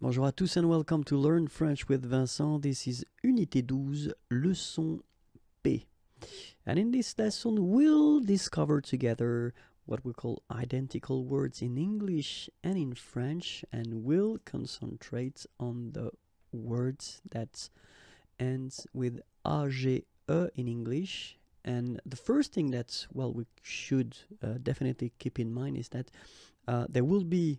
Bonjour à tous and welcome to Learn French with Vincent. This is Unité 12, Leçon P. And in this lesson, we'll discover together what we call identical words in English and in French, and we'll concentrate on the words that ends with AGE in English. And the first thing that, well, we should uh, definitely keep in mind is that uh, there will be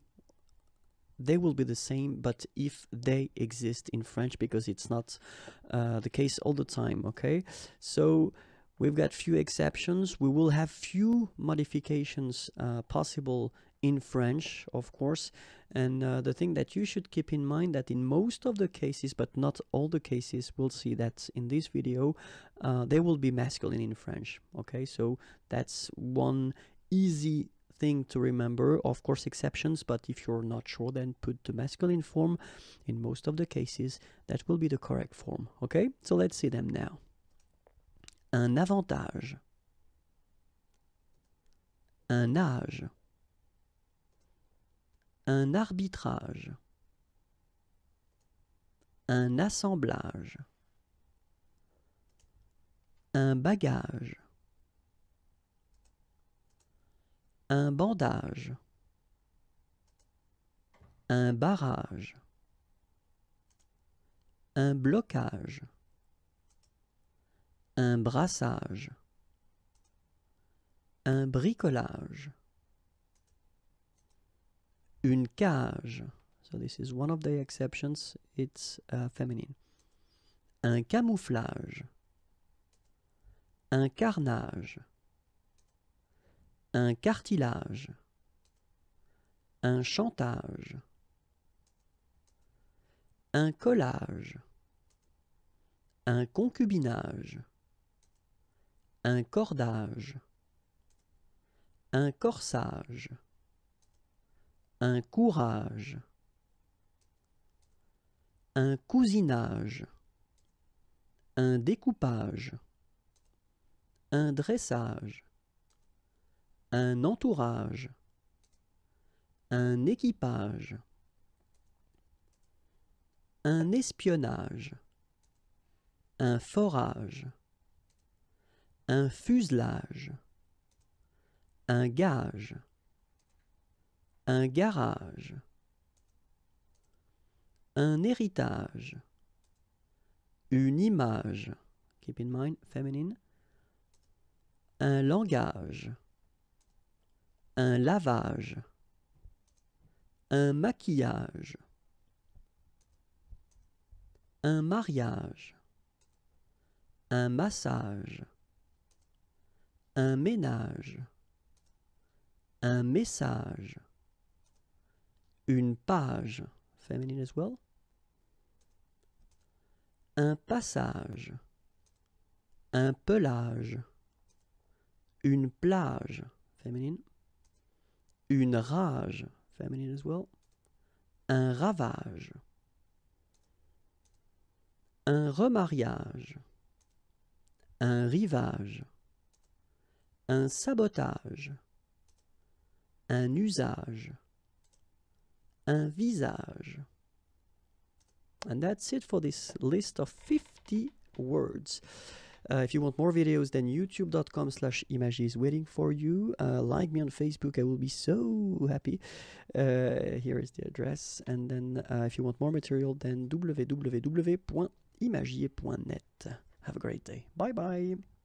they will be the same but if they exist in French because it's not uh, the case all the time okay so we've got few exceptions we will have few modifications uh, possible in French of course and uh, the thing that you should keep in mind that in most of the cases but not all the cases we'll see that in this video uh, they will be masculine in French okay so that's one easy thing to remember. Of course, exceptions, but if you're not sure, then put the masculine form. In most of the cases, that will be the correct form. Okay, so let's see them now. Un avantage. Un âge. Un arbitrage. Un assemblage. Un bagage. Un bandage. Un barrage. Un blocage. Un brassage. Un bricolage. Une cage. So this is one of the exceptions. It's uh, feminine. Un camouflage. Un carnage un cartilage, un chantage, un collage, un concubinage, un cordage, un corsage, un courage, un cousinage, un découpage, un dressage, un entourage, un équipage, un espionnage, un forage, un fuselage, un gage, un garage, un héritage, une image, keep in mind, feminine, un langage, un lavage, un maquillage, un mariage, un massage, un ménage, un message, une page, feminine as well, un passage, un pelage, une plage, féminine, une rage, feminine as well, un ravage, un remariage, un rivage, un sabotage, un usage, un visage. And that's it for this list of 50 words. Uh, if you want more videos, then youtube.com slash image is waiting for you. Uh, like me on Facebook, I will be so happy. Uh, here is the address. And then uh, if you want more material, then www.imagier.net. Have a great day. Bye bye.